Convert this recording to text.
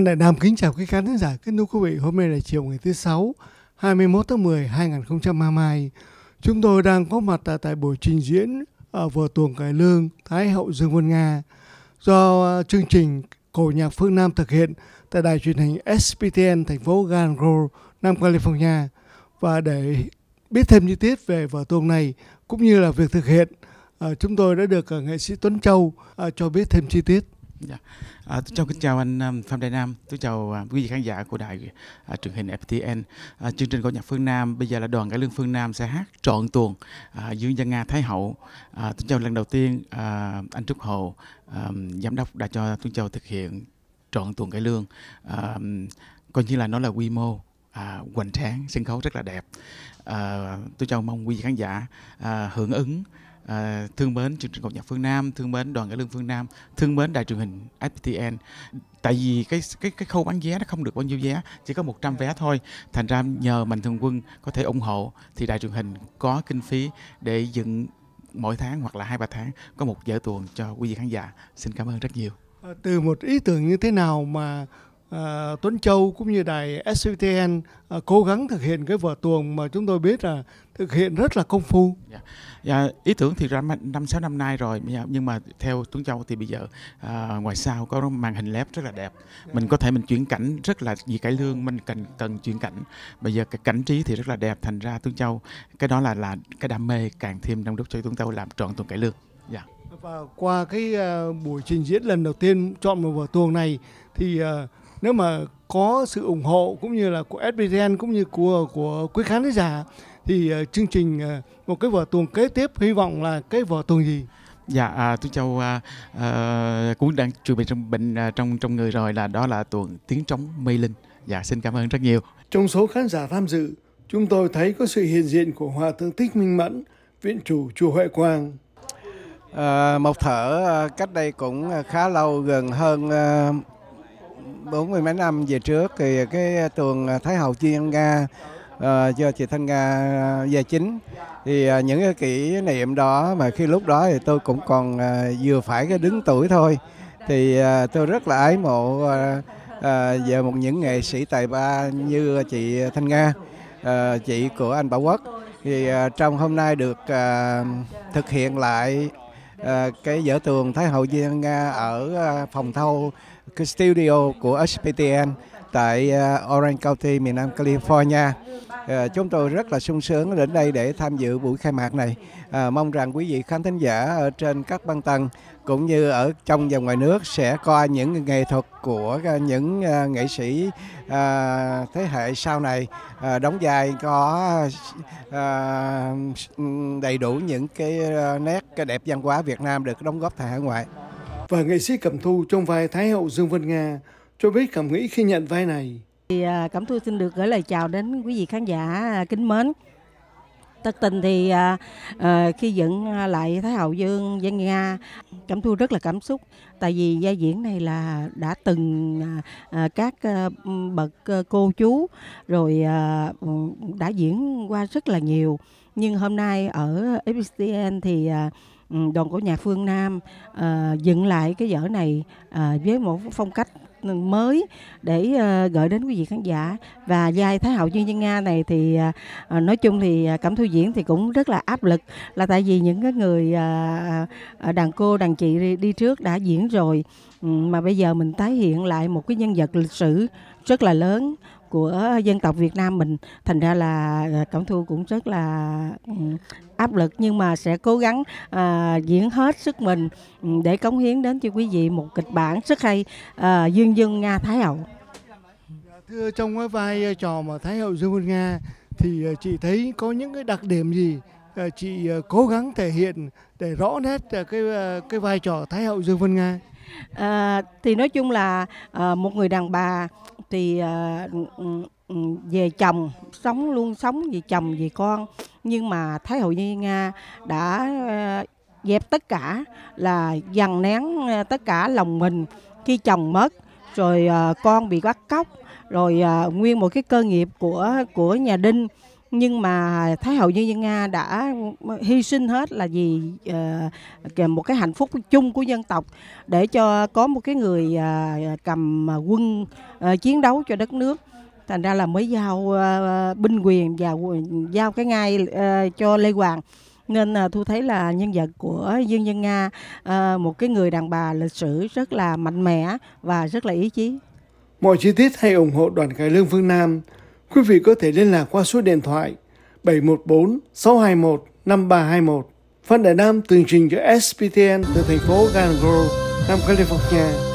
Phan Đại Nam kính chào quý khán thính giả kính thưa quý vị. Hôm nay là chiều ngày thứ sáu, 21 tháng 10 2022. Chúng tôi đang có mặt tại, tại buổi trình diễn ở vở tuồng cải lương Thái hậu Dương Vân Nga do à, chương trình cổ nhạc phương Nam thực hiện tại đài truyền hình SPTN thành phố Grand Grove, Nam California. Và để biết thêm chi tiết về vở tuồng này cũng như là việc thực hiện, à, chúng tôi đã được à, nghệ sĩ Tuấn Châu cho biết thêm chi tiết. Dạ. À, tôi chào kính chào anh um, Phạm Đại Nam, tôi chào à, quý vị khán giả của đài à, truyền hình FPTN. À, chương trình có nhạc Phương Nam bây giờ là đoàn cải lương Phương Nam sẽ hát trọn tuồng à, Dương Gia Nga Thái Hậu. À, tôi chào lần đầu tiên à, anh Trúc Hồ, à, giám đốc đã cho tôi chào thực hiện trọn tuồng cải lương, à, coi như là nó là quy mô à, hoành tráng, sân khấu rất là đẹp. À, tôi chào mong quý vị khán giả à, hưởng ứng À, thương mến chương trình cộng nhạc phương Nam, thương mến đoàn cải lương phương Nam, thương mến đài truyền hình FPTN. Tại vì cái cái cái khâu bán vé nó không được bao nhiêu vé, chỉ có 100 vé thôi. Thành ra nhờ Mạnh Thường Quân có thể ủng hộ thì đài truyền hình có kinh phí để dựng mỗi tháng hoặc là hai ba tháng có một vở tuồng cho quý vị khán giả. Xin cảm ơn rất nhiều. Ờ, từ một ý tưởng như thế nào mà Ờ, Tuấn Châu cũng như đài SCTN à, ờ, cố gắng thực hiện cái vở tuồng mà chúng tôi biết là thực hiện rất là công phu. Yeah. Dạ. Yeah, dạ, ý tưởng thì ra năm sáu năm nay rồi dạ, nhưng mà theo Tuấn Châu thì bây giờ à, ngoài sao có màn hình lép rất là đẹp, mình có thể mình chuyển cảnh rất là gì cải lương mình cần cần chuyển cảnh. Bây giờ cái cảnh trí thì rất là đẹp thành ra Tuấn Châu cái đó là là cái đam mê càng thêm đông đúc cho Tuấn Châu làm trọn tuần cải lương. Yeah. Và qua cái uh, buổi trình diễn lần đầu tiên chọn một vở tuồng này thì uh, nếu mà có sự ủng hộ cũng như là của SBTN cũng như của của quý khán giả thì uh, chương trình uh, một cái vở tuồng kế tiếp hy vọng là cái vở tuồng gì dạ à, tôi châu à, à, cũng đang chuẩn bị trong bệnh à, trong trong người rồi là đó là tuồng tiếng trống mây linh dạ xin cảm ơn rất nhiều trong số khán giả tham dự chúng tôi thấy có sự hiện diện của hòa thượng thích minh mẫn viện chủ chùa huệ quang à, một thở à, cách đây cũng à, khá lâu gần hơn à, bốn mươi mấy năm về trước thì cái tường à, Thái Hậu Chiên ga uh, ờ, do chị Thanh Nga à, gia chính thì uh, những cái kỷ niệm đó mà khi lúc đó thì tôi cũng còn uh, vừa phải cái đứng tuổi thôi thì uh, tôi rất là ái mộ uh, uh, về một những nghệ sĩ tài ba như chị Thanh Nga uh, chị của anh Bảo Quốc thì uh, trong hôm nay được uh, thực hiện lại uh, cái vở tường Thái Hậu Diên Nga ở uh, phòng thâu cái studio của SPTN tại à, Orange County, miền Nam California. À, chúng tôi rất là sung sướng đến đây để tham dự buổi khai mạc này. À, mong rằng quý vị khán thính giả ở trên các băng tầng cũng như ở trong và ngoài nước sẽ coi những nghệ thuật của những nghệ sĩ thế hệ sau này đóng vai có đầy đủ những cái nét cái đẹp văn hóa Việt Nam được đóng góp tại hải ngoại và nghệ sĩ Cẩm Thu trong vai Thái hậu Dương Vân Nga cho biết cảm nghĩ khi nhận vai này. Thì à, Cẩm Thu xin được gửi lời chào đến quý vị khán giả à, kính mến. Tất tình thì uh, khi dựng lại Thái hậu Dương Vân Nga, Cẩm Thu rất là cảm xúc. Tại vì gia diễn này là đã từng uh, các uh, bậc uh, cô chú rồi uh, đã diễn qua rất là nhiều. Nhưng hôm nay ở FPCN thì uh, Ừ, đoàn của nhạc phương Nam à, dựng lại cái vở này à, với một phong cách mới để à, gửi đến quý vị khán giả và giai Thái hậu Dương Nhân Nga này thì nói chung thì cảm thu diễn thì cũng rất là áp lực là tại vì những cái người đàn cô đàn chị đi trước đã diễn rồi ừ, mà bây giờ mình tái hiện lại một cái nhân vật lịch sử rất là lớn của dân tộc Việt Nam mình thành ra là ờ, cảm Thu cũng rất là ừ, áp lực nhưng mà sẽ cố gắng à, diễn hết sức mình ừ, để cống hiến đến cho quý vị một kịch bản rất hay à, Dương Dương Nga Thái Hậu. Thưa trong cái vai trò mà Thái Hậu Dương Vân Nga thì chị thấy có những cái đặc điểm gì chị cố gắng thể hiện để rõ nét cái cái vai trò Thái Hậu Dương Vân Nga à, thì nói chung là à, một người đàn bà thì à, về chồng sống luôn sống vì chồng vì con nhưng mà thái hậu nhi nga đã à, dẹp tất cả là dằn nén tất cả lòng mình khi chồng mất rồi à, con bị bắt cóc rồi à, nguyên một cái cơ nghiệp của của nhà đinh nhưng mà thái hậu như dân nga đã hy sinh hết là vì uh, một cái hạnh phúc chung của dân tộc để cho có một cái người uh, cầm quân uh, chiến đấu cho đất nước thành ra là mới giao uh, binh quyền và giao cái ngai uh, cho lê hoàng nên uh, thu thấy là nhân vật của dương nhân nga một cái người đàn bà lịch sử rất là mạnh mẽ và rất là ý chí mọi chi tiết hay ủng hộ đoàn cải lương phương nam Quý vị có thể liên lạc qua số điện thoại 714 621 5321. Phan Đại Nam tường trình cho SPTN từ thành phố Grand Grove, Nam California.